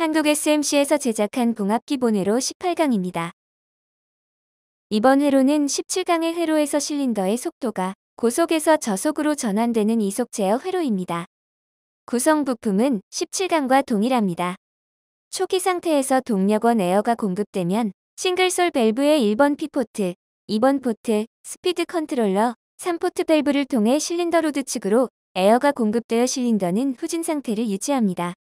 한국 SMC에서 제작한 봉합기본회로 18강입니다. 이번 회로는 17강의 회로에서 실린더의 속도가 고속에서 저속으로 전환되는 이속 제어 회로입니다. 구성 부품은 17강과 동일합니다. 초기 상태에서 동력원 에어가 공급되면 싱글솔 밸브의 1번 피포트, 2번 포트, 스피드 컨트롤러, 3포트 밸브를 통해 실린더로드 측으로 에어가 공급되어 실린더는 후진 상태를 유지합니다.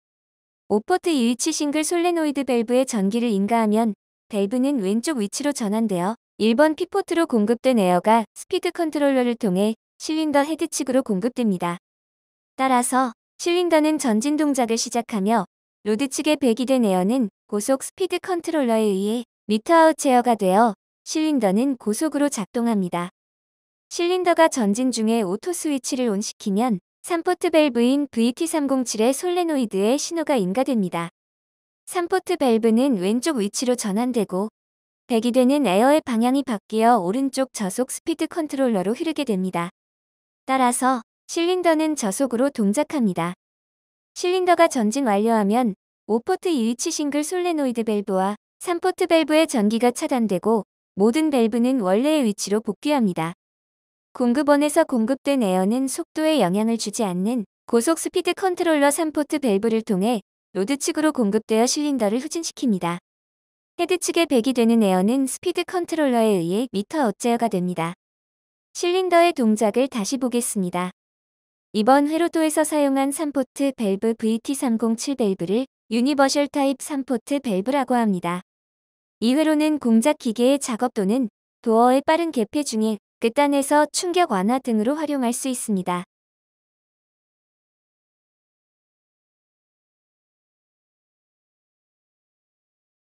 오퍼트 2위치 싱글 솔레노이드 밸브의 전기를 인가하면 밸브는 왼쪽 위치로 전환되어 1번 피포트로 공급된 에어가 스피드 컨트롤러를 통해 실린더 헤드 측으로 공급됩니다. 따라서 실린더는 전진 동작을 시작하며 로드 측에 배기된 에어는 고속 스피드 컨트롤러에 의해 미터아웃 제어가 되어 실린더는 고속으로 작동합니다. 실린더가 전진 중에 오토 스위치를 온시키면 3포트 밸브인 VT307의 솔레노이드에 신호가 인가됩니다. 3포트 밸브는 왼쪽 위치로 전환되고 100이 되는 에어의 방향이 바뀌어 오른쪽 저속 스피드 컨트롤러로 흐르게 됩니다. 따라서 실린더는 저속으로 동작합니다. 실린더가 전진 완료하면 5포트 2위치 싱글 솔레노이드 밸브와 3포트 밸브의 전기가 차단되고 모든 밸브는 원래의 위치로 복귀합니다. 공급원에서 공급된 에어는 속도에 영향을 주지 않는 고속 스피드 컨트롤러 3포트 밸브를 통해 노드 측으로 공급되어 실린더를 후진시킵니다. 헤드 측에 배기 되는 에어는 스피드 컨트롤러에 의해 미터 어째어가 됩니다. 실린더의 동작을 다시 보겠습니다. 이번 회로도에서 사용한 3포트 밸브 VT307 밸브를 유니버셜 타입 3포트 밸브라고 합니다. 이 회로는 공작 기계의 작업 또는 도어의 빠른 개폐 중에 극단에서 그 충격 완화 등으로 활용할 수 있습니다.